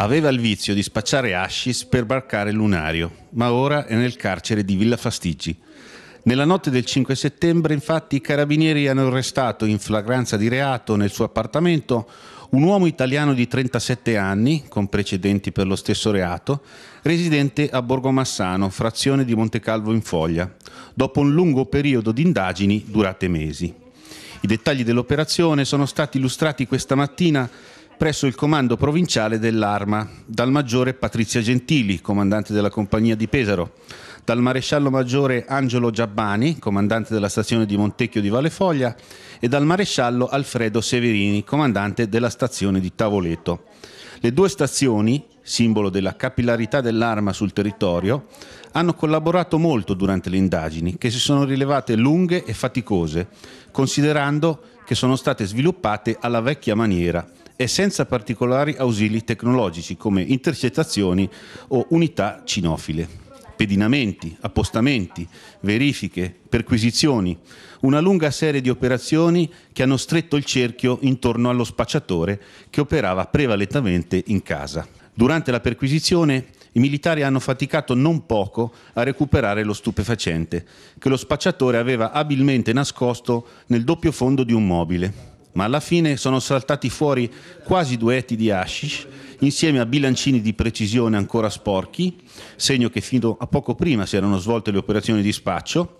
Aveva il vizio di spacciare hashish per barcare lunario, ma ora è nel carcere di Villa Fastigi. Nella notte del 5 settembre, infatti, i carabinieri hanno arrestato in flagranza di reato nel suo appartamento un uomo italiano di 37 anni, con precedenti per lo stesso reato, residente a Borgomassano, frazione di Montecalvo in Foglia, dopo un lungo periodo di indagini durate mesi. I dettagli dell'operazione sono stati illustrati questa mattina presso il comando provinciale dell'Arma, dal maggiore Patrizia Gentili, comandante della compagnia di Pesaro, dal maresciallo maggiore Angelo Giabbani, comandante della stazione di Montecchio di Valefoglia, e dal maresciallo Alfredo Severini, comandante della stazione di Tavoleto. Le due stazioni, simbolo della capillarità dell'arma sul territorio, hanno collaborato molto durante le indagini, che si sono rilevate lunghe e faticose, considerando che sono state sviluppate alla vecchia maniera, e senza particolari ausili tecnologici come intercettazioni o unità cinofile. Pedinamenti, appostamenti, verifiche, perquisizioni, una lunga serie di operazioni che hanno stretto il cerchio intorno allo spacciatore che operava prevalentemente in casa. Durante la perquisizione i militari hanno faticato non poco a recuperare lo stupefacente, che lo spacciatore aveva abilmente nascosto nel doppio fondo di un mobile ma alla fine sono saltati fuori quasi due etti di hashish insieme a bilancini di precisione ancora sporchi, segno che fino a poco prima si erano svolte le operazioni di spaccio,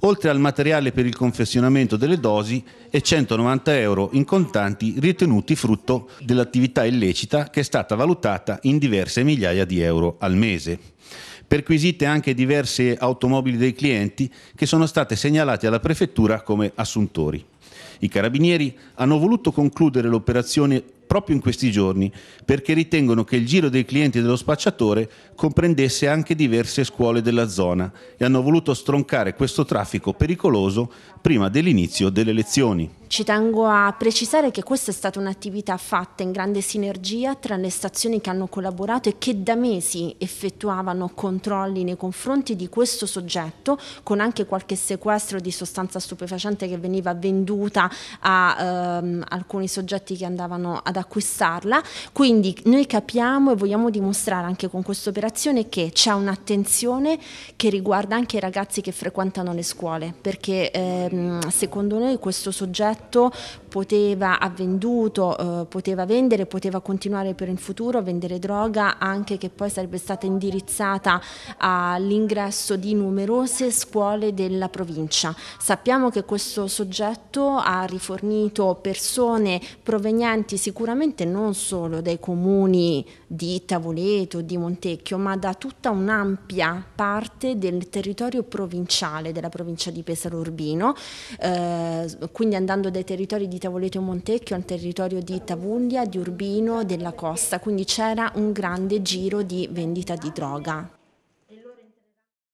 oltre al materiale per il confezionamento delle dosi e 190 euro in contanti ritenuti frutto dell'attività illecita che è stata valutata in diverse migliaia di euro al mese. Perquisite anche diverse automobili dei clienti che sono state segnalate alla prefettura come assuntori. I carabinieri hanno voluto concludere l'operazione proprio in questi giorni perché ritengono che il giro dei clienti dello spacciatore comprendesse anche diverse scuole della zona e hanno voluto stroncare questo traffico pericoloso prima dell'inizio delle lezioni. Ci tengo a precisare che questa è stata un'attività fatta in grande sinergia tra le stazioni che hanno collaborato e che da mesi effettuavano controlli nei confronti di questo soggetto, con anche qualche sequestro di sostanza stupefacente che veniva venduta a ehm, alcuni soggetti che andavano ad acquistarla. Quindi noi capiamo e vogliamo dimostrare anche con questa operazione che c'è un'attenzione che riguarda anche i ragazzi che frequentano le scuole, perché ehm, secondo noi questo soggetto progetto poteva, ha venduto, eh, poteva vendere, poteva continuare per il futuro a vendere droga anche che poi sarebbe stata indirizzata all'ingresso di numerose scuole della provincia. Sappiamo che questo soggetto ha rifornito persone provenienti sicuramente non solo dai comuni di Tavoleto, di Montecchio, ma da tutta un'ampia parte del territorio provinciale della provincia di Pesaro Urbino, eh, quindi andando dai territori di Tavoleto Chiavoleto Montecchio al territorio di Tavuglia, di Urbino, della costa, quindi c'era un grande giro di vendita di droga.